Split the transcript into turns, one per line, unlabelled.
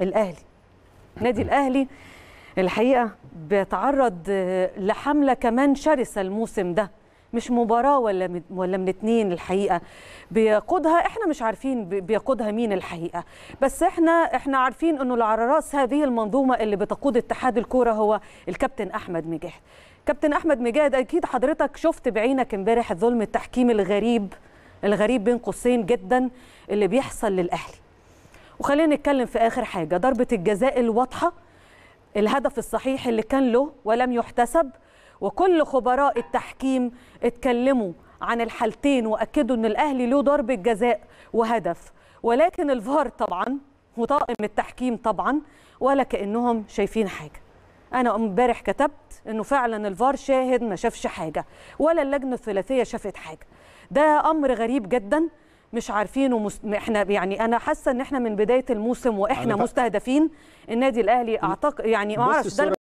الاهلي النادي الاهلي الحقيقه بيتعرض لحمله كمان شرسه الموسم ده مش مباراه ولا ولا من اتنين الحقيقه بيقودها احنا مش عارفين بيقودها مين الحقيقه بس احنا احنا عارفين انه اللي على راس هذه المنظومه اللي بتقود اتحاد الكوره هو الكابتن احمد مجاهد كابتن احمد مجاهد اكيد حضرتك شفت بعينك امبارح الظلم التحكيمي الغريب الغريب بين قوسين جدا اللي بيحصل للاهلي وخلينا نتكلم في اخر حاجه ضربه الجزاء الواضحه الهدف الصحيح اللي كان له ولم يحتسب وكل خبراء التحكيم اتكلموا عن الحالتين واكدوا ان الاهلي له ضربه جزاء وهدف ولكن الفار طبعا وطاقم التحكيم طبعا ولا كانهم شايفين حاجه انا امبارح كتبت انه فعلا الفار شاهد ما شافش حاجه ولا اللجنه الثلاثيه شافت حاجه ده امر غريب جدا مش عارفين ومس... احنا يعني انا حاسه ان احنا من بدايه الموسم واحنا مستهدفين النادي الاهلي اعتقد يعني ما اعرفش ده